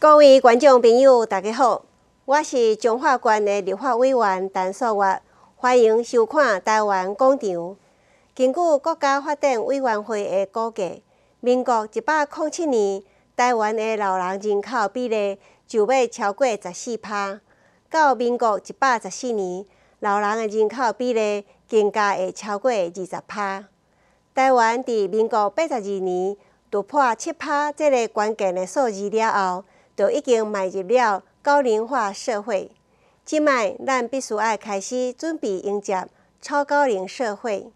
各位观众朋友，大家好，我是彰化县的立法委员陈素月，欢迎收看《台湾广场》。根据国家发展委员会的估计，民国一百零七年台湾的老人人口比例就要超过十四趴，到民国一百十四年，老人的人口比例更加会超过二十趴。台湾伫民国八十二年突破七趴这个关键的数字了后，就已经迈入了高龄化社会，即卖咱必须爱开始准备迎接超高龄社会。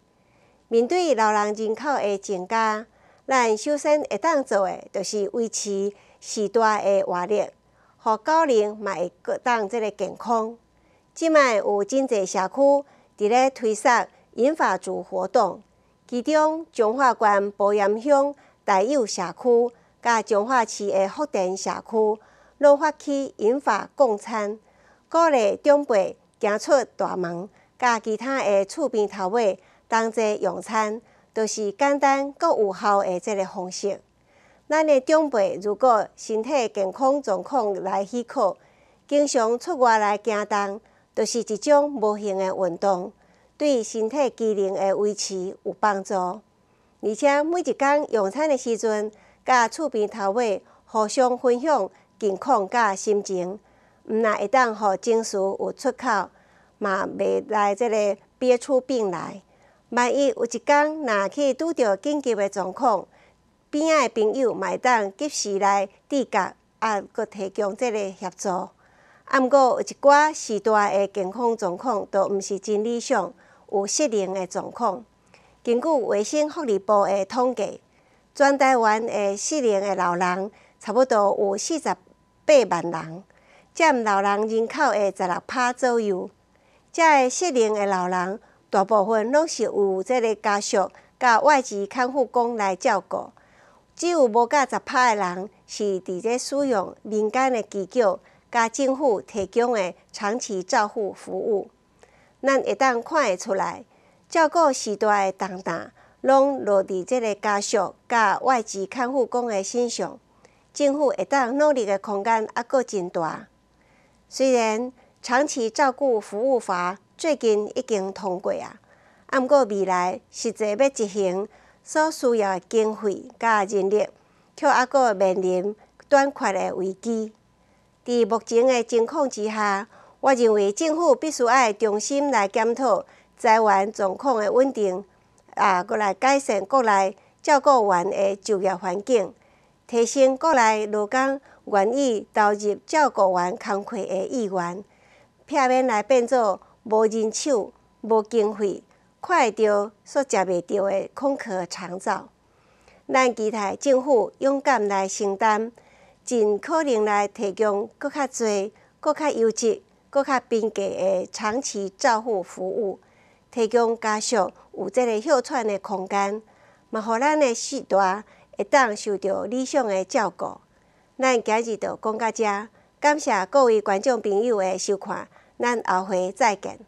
面对老人人口的增加，咱首先会当做的，就是维持世代的活力，互高龄嘛会当即个健康。即卖有真侪社区伫咧推设银发族活动，其中彰化县褒岩乡大友社区。甲彰化市的福田社区，拢发起引发共餐，鼓励长辈行出大门，甲其他的厝边头尾同齐用餐，就是简单阁有效的即个方式。咱的长辈如果身体健康状况来许可，经常出外来行动，就是一种无形的运动，对身体机能的维持有帮助。而且每一工用餐的时阵，甲厝边头尾互相分享健康甲心情，毋那会当互情绪有出口，嘛袂来即个憋出病来。万一有一天若去拄到紧急的状况，边仔的朋友嘛会当及时来主角，啊，阁提供即个协助。啊，毋过有一寡时代的健康状况都毋是真理想，有失灵的状况。根据卫生福利部的统计。全台湾的适龄的老人差不多有四十八万人，占老人人口的十六趴左右。这的适龄的老人大部分拢是有这个家属、甲外籍看护工来照顾，只有无甲十趴的人是伫个使用民间的机构、甲政府提供的长期照护服务。咱会当看会出来，照顾是代的重担。拢落地即个家属、甲外籍看护工诶身上，政府会当努力诶空间啊，阁真大。虽然长期照顾服务法最近已经通过啊，啊，毋过未来实际要执行所需要经费甲人力，却啊阁面临短缺诶危机。伫目前诶情况之下，我认为政府必须爱重新来检讨资源状况诶稳定。啊，过来改善国内照顾员的就业环境，提升国内劳工愿意投入照顾员工作的意愿，避免来变做无人手、无经费、看会到所食袂到的空壳厂造。咱期待政府勇敢来承担，尽可能来提供搁较侪、搁较优质、搁较便捷的长期照护服务，提供家属。有即个哮喘的空间，嘛，互咱的细大会当受到理想的照顾。咱今日就讲到遮，感谢各位观众朋友的收看，咱后回再见。